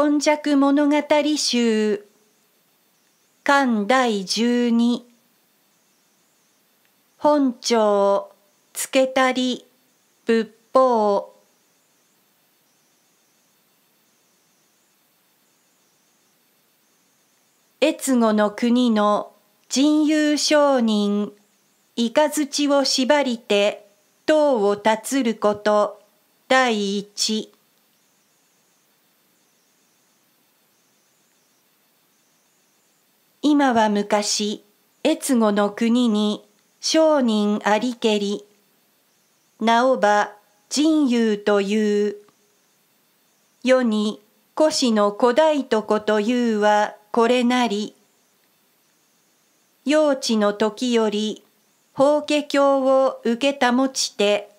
今昔物語集巻第十二本朝つけたり仏法越後の国の人遊商人ちを縛りて塔をたつること第一今は昔、越後の国に商人ありけり、なおば人友という。世に古史の古代とこというはこれなり。幼稚の時より、法華経を受けたもちて、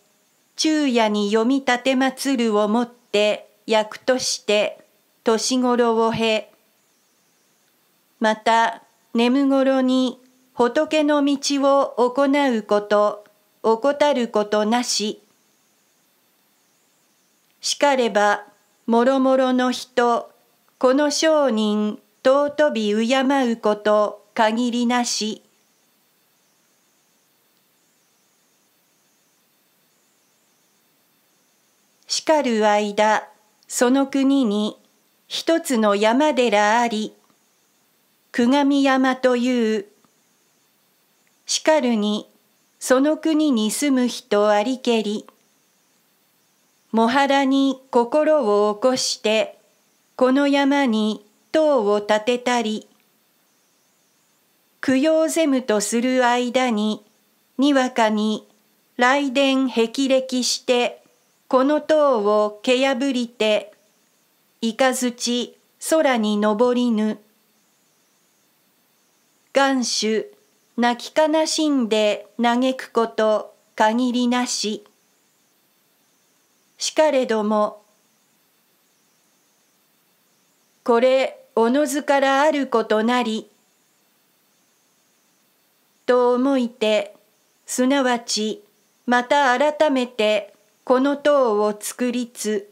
昼夜に読み立てまつるをもって役として、年頃を経、また眠ごろに仏の道を行うこと怠ることなししかればもろもろの人この商人尊び敬うこと限りなししかる間その国に一つの山寺あり久神山というしかるにその国に住む人ありけりもはらに心を起こしてこの山に塔を建てたり供養ゼムとする間ににわかに雷電霹靂してこの塔を蹴破りていかずち空に登りぬ。願主泣き悲しんで嘆くこと限りなししかれどもこれおのずからあることなりと思いてすなわちまた改めてこの塔を作りつ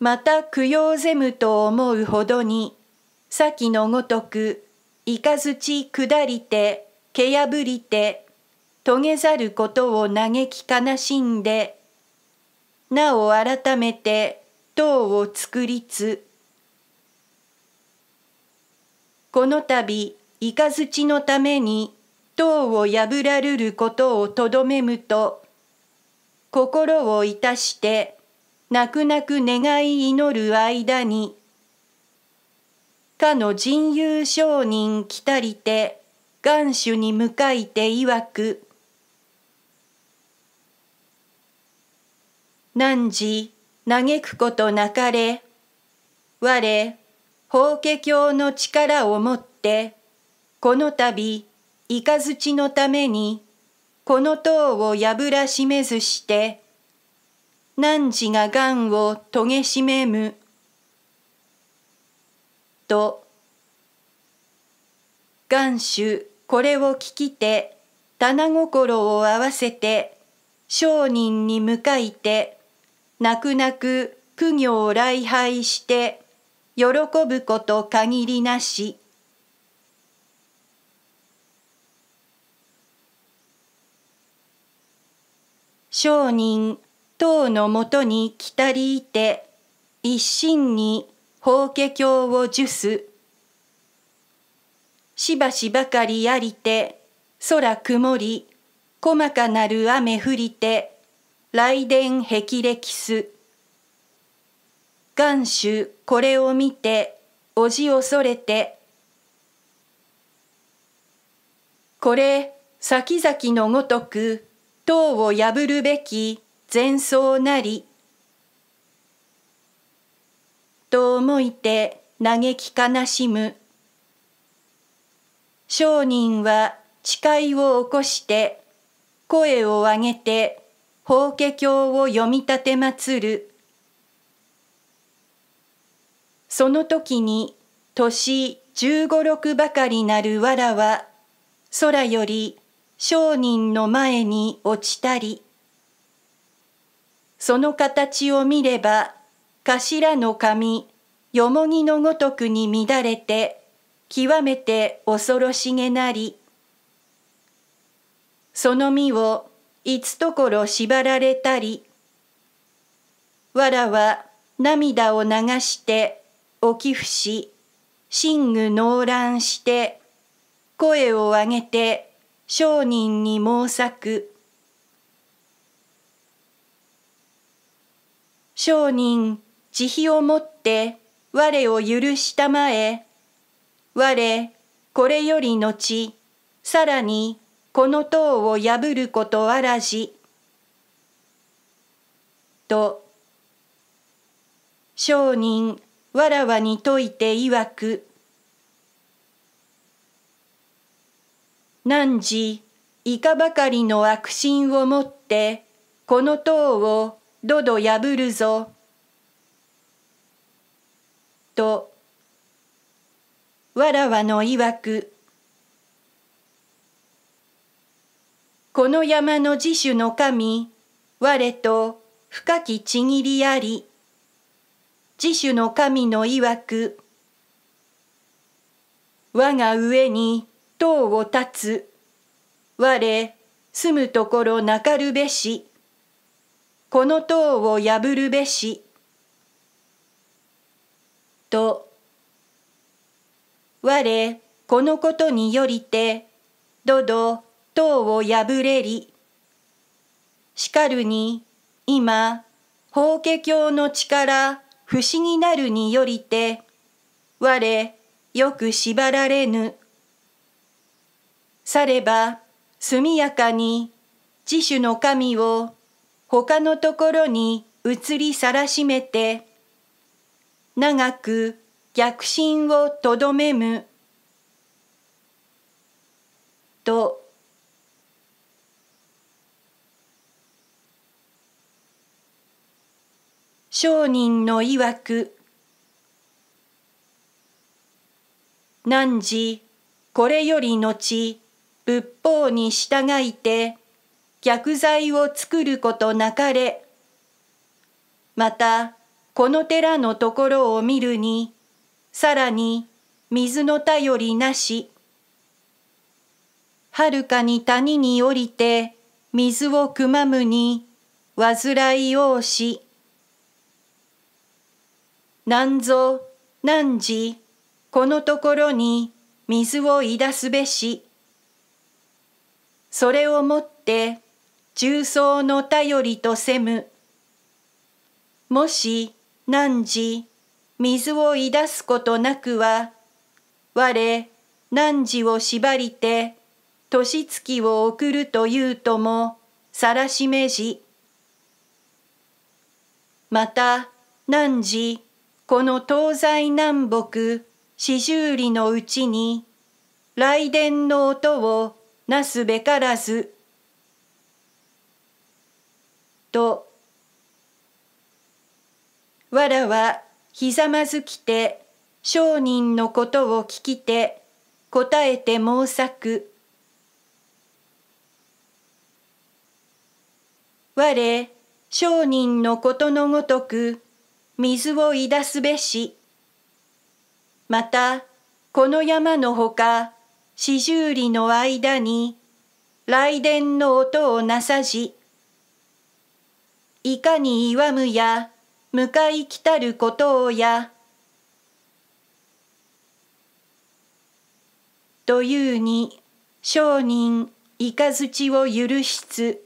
また供養ゼムと思うほどに先のごとくいかち下りてけやぶりて遂げざることを嘆き悲しんでなお改めて塔を作りつこの度いかちのために塔を破らるることをとどめむと心をいたして泣く泣く願い祈る間にかの人友商人来たりて願主に向かいて曰くく汝嘆くことなかれ我法華経の力をもってこの度雷のためにこの塔を破らしめずして汝が癌を遂げしめむ。と願主これを聞きて棚心を合わせて商人に向かいて泣く泣く苦行を礼拝して喜ぶこと限りなし商人等のもとに来たりいて一心に法華経を受すしばしばかりありて空曇り細かなる雨降りて雷電霹靂す願主これを見ておじをそれてこれ先々のごとく塔を破るべき前奏なりと思いて嘆き悲しむ商人は誓いを起こして声を上げて法華経を読み立てまつるその時に年十五六ばかりなるわらは空より商人の前に落ちたりその形を見れば頭の髪よもぎのごとくに乱れて極めて恐ろしげなりその身をいつところ縛られたりわらは涙を流してお寄付し寝具濃乱して声を上げて商人に猛作商人慈悲をもって我を許したまえ我これより後さらにこの塔を破ることあらじ」と商人わらわに説いていわく汝いかばかりの悪心をもってこの塔をどど破るぞ。とわらわのいわくこの山の自主の神我と深きちぎりあり自主の神のいわく我が上に塔を立つ我住むところなかるべしこの塔を破るべしと我このことによりてどど塔を破れりしかるに今法華経の力不思議なるによりて我よく縛られぬされば速やかに自主の神を他のところに移りさらしめて長く逆進をとどめむと商人のいわく汝これより後仏法に従いて逆罪を作ることなかれまたこの寺のところを見るに、さらに水の頼りなし。はるかに谷に降りて、水をくまむに、らいおうし。なんぞ、何時、このところに水をいだすべし。それをもって、重曹の頼りとせむ。もし、何時水をいだすことなくは我何時を縛りて年月を送るというともさらしめじまた何時この東西南北四十里のうちに雷電の音をなすべからず。とわらはひざまずきて商人のことを聞きて答えて毛作我商人のことのごとく水をいだすべしまたこの山のほか四十里の間に雷電の音をなさじいかにいわむや向い来たることをやというに商人いかづちを許しつ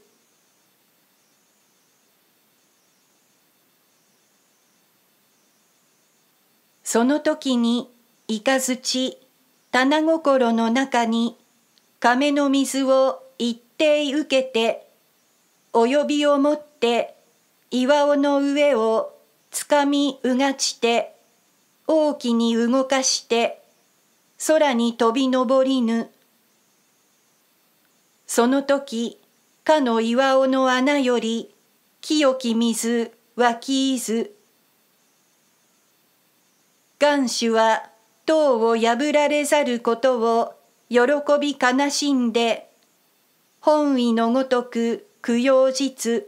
その時にいかづち、棚心の中に亀の水を一定受けてお呼びを持って岩尾の上をつかみうがちて大きに動かして空に飛び上りぬその時かの岩尾の穴より清き水湧きず願主は塔を破られざることを喜び悲しんで本意のごとく供養実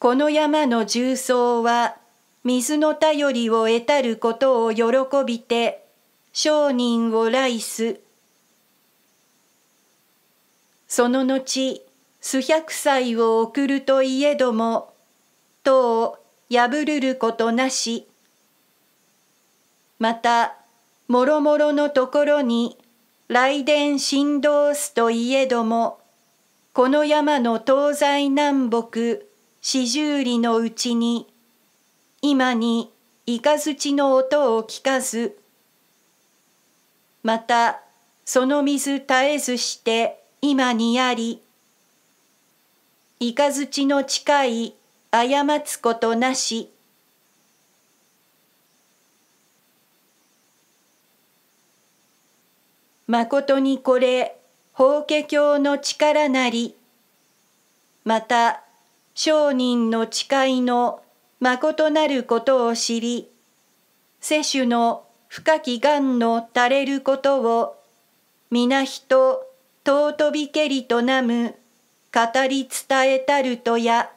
この山の重曹は水の頼りを得たることを喜びて商人を来すその後数百歳を送るといえども塔を破るることなしまたもろもろのところに雷電振動すといえどもこの山の東西南北四十里のうちに今に雷の音を聞かずまたその水絶えずして今にあり雷の近い過つことなしまことにこれ法華経の力なりまた商人の誓いのまことなることを知り世主の深きんの垂れることを皆人尊びけりとなむ語り伝えたるとや。